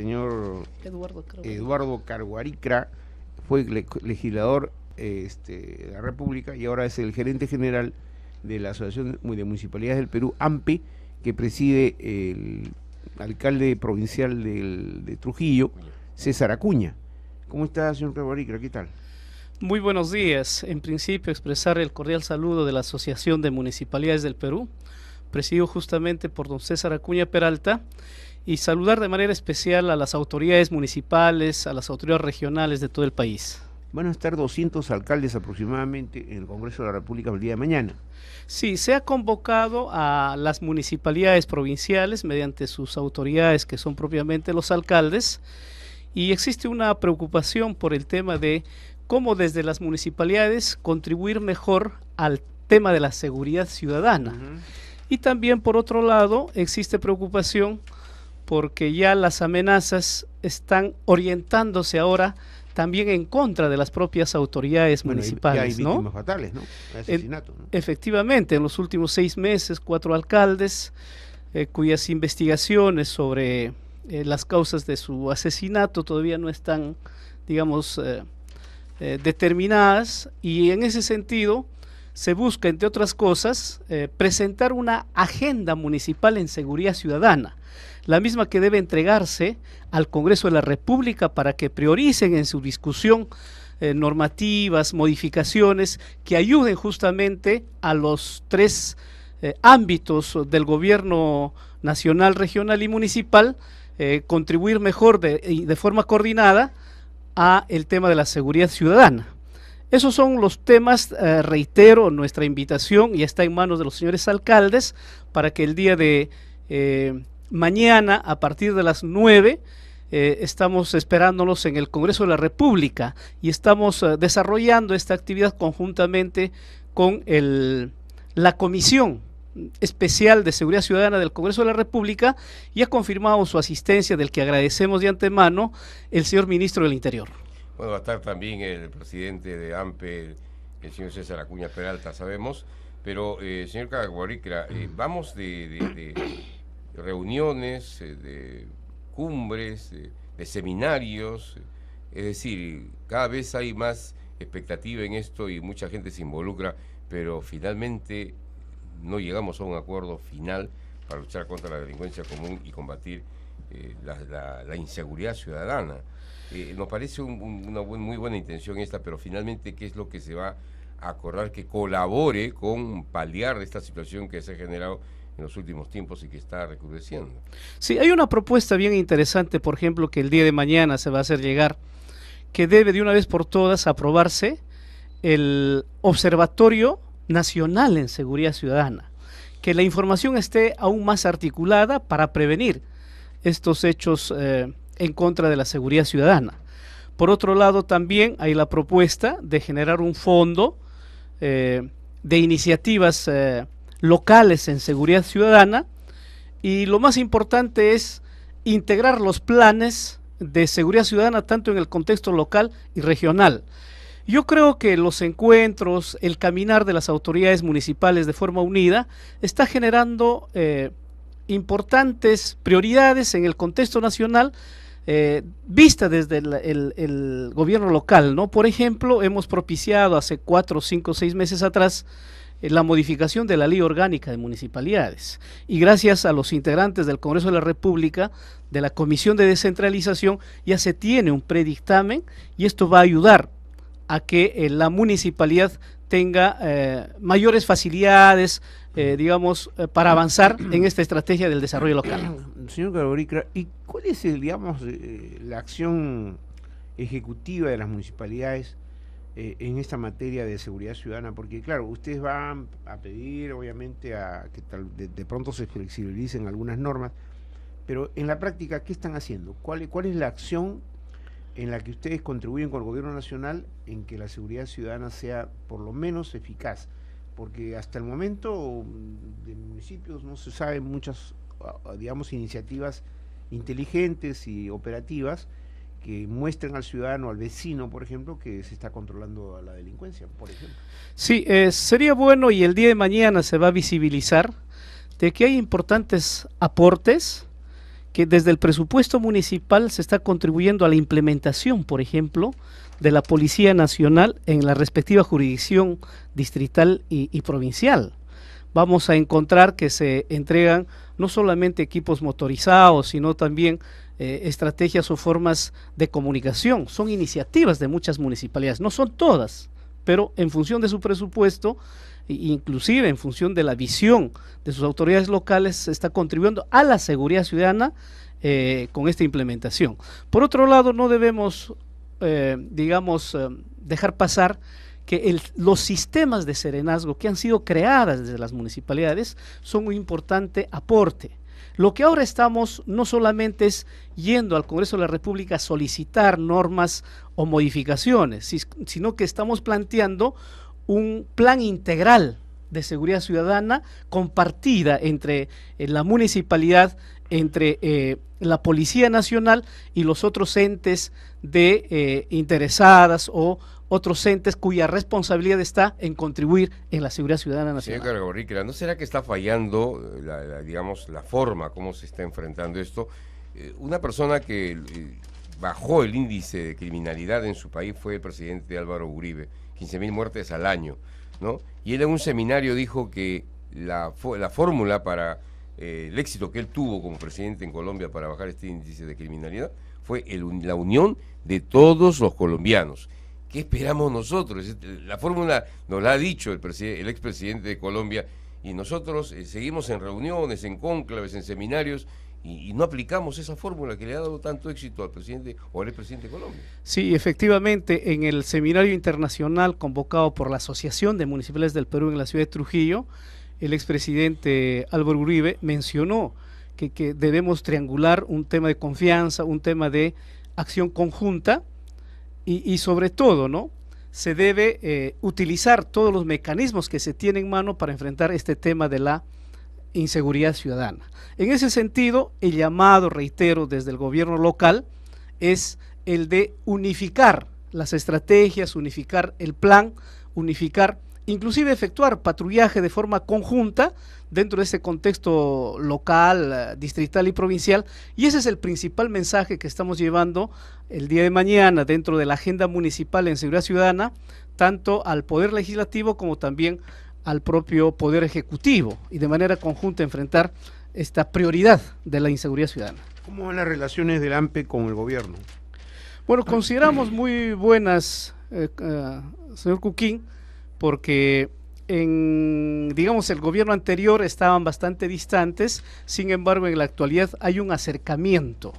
señor Eduardo, Carguaricra, fue legislador este, de la República y ahora es el gerente general de la Asociación de Municipalidades del Perú, AMPE, que preside el alcalde provincial de Trujillo, César Acuña. ¿Cómo está, señor Carguaricra? ¿Qué tal? Muy buenos días. En principio, expresar el cordial saludo de la Asociación de Municipalidades del Perú, presidido justamente por don César Acuña Peralta, y saludar de manera especial a las autoridades municipales, a las autoridades regionales de todo el país. Van a estar 200 alcaldes aproximadamente en el Congreso de la República el día de mañana. Sí, se ha convocado a las municipalidades provinciales mediante sus autoridades que son propiamente los alcaldes y existe una preocupación por el tema de cómo desde las municipalidades contribuir mejor al tema de la seguridad ciudadana. Y también por otro lado existe preocupación porque ya las amenazas están orientándose ahora también en contra de las propias autoridades municipales. hay víctimas fatales, ¿no? Efectivamente, en los últimos seis meses, cuatro alcaldes eh, cuyas investigaciones sobre eh, las causas de su asesinato todavía no están, digamos, eh, determinadas y en ese sentido se busca, entre otras cosas, presentar una agenda municipal en seguridad ciudadana la misma que debe entregarse al Congreso de la República para que prioricen en su discusión eh, normativas, modificaciones que ayuden justamente a los tres eh, ámbitos del gobierno nacional, regional y municipal, eh, contribuir mejor de, de forma coordinada a el tema de la seguridad ciudadana. Esos son los temas, reitero, nuestra invitación y está en manos de los señores alcaldes para que el día de mañana a partir de las 9. Eh, estamos esperándolos en el Congreso de la República y estamos eh, desarrollando esta actividad conjuntamente con el, la Comisión Especial de Seguridad Ciudadana del Congreso de la República y ha confirmado su asistencia, del que agradecemos de antemano, el señor ministro del Interior. Bueno, va a estar también el presidente de AMPE, el señor César Acuña Peralta, sabemos, pero eh, señor Caguarica, eh, mm. vamos de reuniones, eh, de cumbres, eh, de seminarios. Eh, es decir, cada vez hay más expectativa en esto y mucha gente se involucra, pero finalmente no llegamos a un acuerdo final para luchar contra la delincuencia común y combatir la, inseguridad ciudadana. nos parece una muy buena intención esta, pero finalmente, ¿qué es lo que se va a acordar que colabore con paliar esta situación que se ha generado en los últimos tiempos y que está recrudeciendo. Sí, hay una propuesta bien interesante, por ejemplo, que el día de mañana se va a hacer llegar, que debe de una vez por todas aprobarse el Observatorio Nacional en Seguridad Ciudadana, que la información esté aún más articulada para prevenir estos hechos eh, en contra de la seguridad ciudadana. Por otro lado, también hay la propuesta de generar un fondo eh, de iniciativas eh, locales en seguridad ciudadana y lo más importante es integrar los planes de seguridad ciudadana tanto en el contexto local y regional. Yo creo que los encuentros, el caminar de las autoridades municipales de forma unida está generando eh, importantes prioridades en el contexto nacional eh, vista desde el, gobierno local, ¿no? Por ejemplo, hemos propiciado hace cuatro, cinco, seis meses atrás eh, la modificación de la ley orgánica de municipalidades y gracias a los integrantes del Congreso de la República, de la Comisión de Descentralización, ya se tiene un predictamen y esto va a ayudar a que eh, la municipalidad tenga mayores facilidades, eh, digamos, eh, para avanzar en esta estrategia del desarrollo local. Señor Garborí, ¿y cuál es, eh, digamos, la acción ejecutiva de las municipalidades en esta materia de seguridad ciudadana? Porque, claro, ustedes van a pedir, obviamente, a que de, pronto se flexibilicen algunas normas, pero en la práctica, ¿qué están haciendo? ¿Cuál, cuál es la acción en la que ustedes contribuyen con el gobierno nacional en que la seguridad ciudadana sea por lo menos eficaz? porque hasta el momento um, de municipios no se saben muchas, ah, digamos, iniciativas inteligentes y operativas que muestren al ciudadano, al vecino, por ejemplo, que se está controlando a la delincuencia, por ejemplo. Sí, eh, sería bueno y el día de mañana se va a visibilizar de que hay importantes aportes que desde el presupuesto municipal se está contribuyendo a la implementación, por ejemplo, de la Policía Nacional en la respectiva jurisdicción distrital y, provincial. Vamos a encontrar que se entregan no solamente equipos motorizados, sino también eh, estrategias o formas de comunicación. Son iniciativas de muchas municipalidades, no son todas, pero en función de su presupuesto inclusive en función de la visión de sus autoridades locales, está contribuyendo a la seguridad ciudadana eh, con esta implementación. Por otro lado, no debemos, eh, digamos, eh, dejar pasar que los sistemas de serenazgo que han sido creadas desde las municipalidades son un importante aporte. Lo que ahora estamos no solamente es yendo al Congreso de la República a solicitar normas o modificaciones, sino que estamos planteando un plan integral de seguridad ciudadana compartida entre eh, la municipalidad, entre eh, la Policía Nacional y los otros entes de eh, interesadas o otros entes cuya responsabilidad está en contribuir en la seguridad ciudadana nacional. Señor Cargaborríquera, ¿no será que está fallando digamos, la forma como se está enfrentando esto? una persona que bajó el índice de criminalidad en su país fue el presidente Álvaro Uribe 15.000 muertes al año, ¿no? Y él en un seminario dijo que la, fórmula para eh, el éxito que él tuvo como presidente en Colombia para bajar este índice de criminalidad fue la unión de todos los colombianos. ¿Qué esperamos nosotros? La fórmula nos la ha dicho el, el expresidente de Colombia y nosotros eh, seguimos en reuniones, en cónclaves, en seminarios y, no aplicamos esa fórmula que le ha dado tanto éxito al presidente o al expresidente de Colombia. Sí, efectivamente, en el seminario internacional convocado por la Asociación de Municipales del Perú en la ciudad de Trujillo, el expresidente Álvaro Uribe mencionó que, debemos triangular un tema de confianza, un tema de acción conjunta y, sobre todo, ¿no? Se debe eh, utilizar todos los mecanismos que se tienen en mano para enfrentar este tema de la inseguridad ciudadana. En ese sentido, el llamado, reitero, desde el gobierno local es el de unificar las estrategias, unificar el plan, unificar, inclusive efectuar patrullaje de forma conjunta dentro de ese contexto local, distrital y provincial. Y ese es el principal mensaje que estamos llevando el día de mañana dentro de la agenda municipal en seguridad ciudadana, tanto al Poder Legislativo como también al propio Poder Ejecutivo y de manera conjunta enfrentar esta prioridad de la inseguridad ciudadana. ¿Cómo van las relaciones del AMPE con el gobierno? Bueno, consideramos muy buenas, eh, eh, señor Cuquín, porque en, digamos, el gobierno anterior estaban bastante distantes, sin embargo, en la actualidad hay un acercamiento,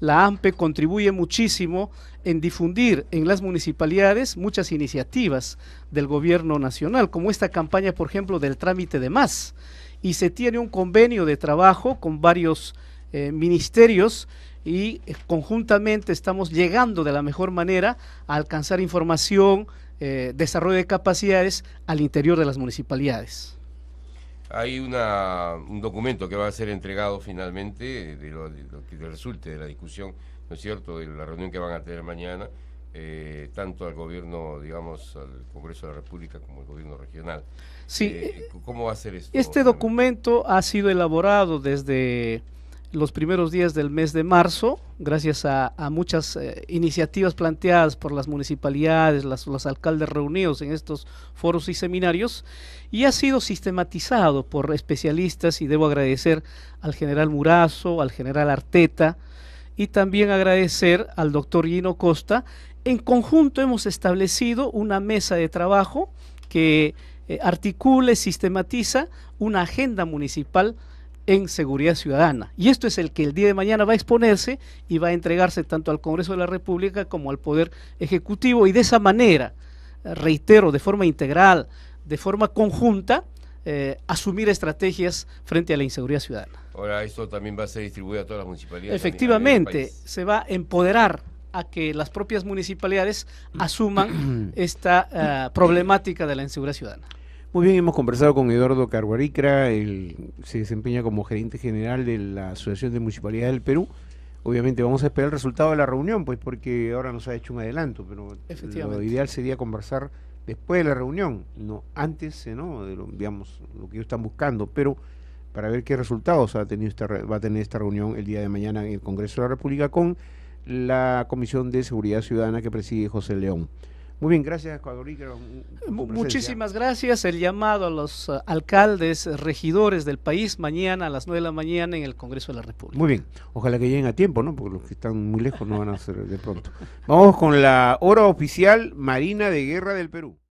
La AMPE contribuye muchísimo en difundir en las municipalidades muchas iniciativas del gobierno nacional, como esta campaña, por ejemplo, del trámite de más. Y se tiene un convenio de trabajo con varios eh, ministerios y eh, conjuntamente estamos llegando de la mejor manera a alcanzar información, eh, desarrollo de capacidades al interior de las municipalidades. Hay una, un documento que va a ser entregado finalmente eh, de lo, que resulte de la discusión, ¿no es cierto?, de la reunión que van a tener mañana, eh, tanto al gobierno, digamos, al Congreso de la República como al gobierno regional. Sí. ¿Cómo va a ser esto? Este documento ha sido elaborado desde los primeros días del mes de marzo, gracias a, muchas eh, iniciativas planteadas por las municipalidades, los alcaldes reunidos en estos foros y seminarios, y ha sido sistematizado por especialistas y debo agradecer al general Murazo, al general Arteta, y también agradecer al doctor Gino Costa. En conjunto hemos establecido una mesa de trabajo que eh, articule, sistematiza una agenda municipal en seguridad ciudadana. Y esto es el que el día de mañana va a exponerse y va a entregarse tanto al Congreso de la República como al Poder Ejecutivo. Y de esa manera, eh, reitero, de forma integral, de forma conjunta, eh, asumir estrategias frente a la inseguridad ciudadana. Ahora, esto también va a ser distribuido a todas las municipalidades. Efectivamente, se va a empoderar a que las propias municipalidades asuman esta eh, problemática de la inseguridad ciudadana. Muy bien, hemos conversado con Eduardo Carguaricra, él se desempeña como gerente general de la Asociación de Municipalidades del Perú. Obviamente vamos a esperar el resultado de la reunión, pues porque ahora nos ha hecho un adelanto, pero lo ideal sería conversar después de la reunión, no antes, eh, ¿no? De lo, digamos, lo que ellos están buscando, pero para ver qué resultados ha tenido esta, va a tener esta reunión el día de mañana en el Congreso de la República con la Comisión de Seguridad Ciudadana que preside José León. Muy bien, gracias, Ecuador. Eh, muchísimas gracias. El llamado a los eh, alcaldes, eh, regidores del país mañana a las 9 de la mañana en el Congreso de la República. Muy bien, ojalá que lleguen a tiempo, ¿no? Porque los que están muy lejos no van a ser de pronto. Vamos con la hora oficial Marina de Guerra del Perú.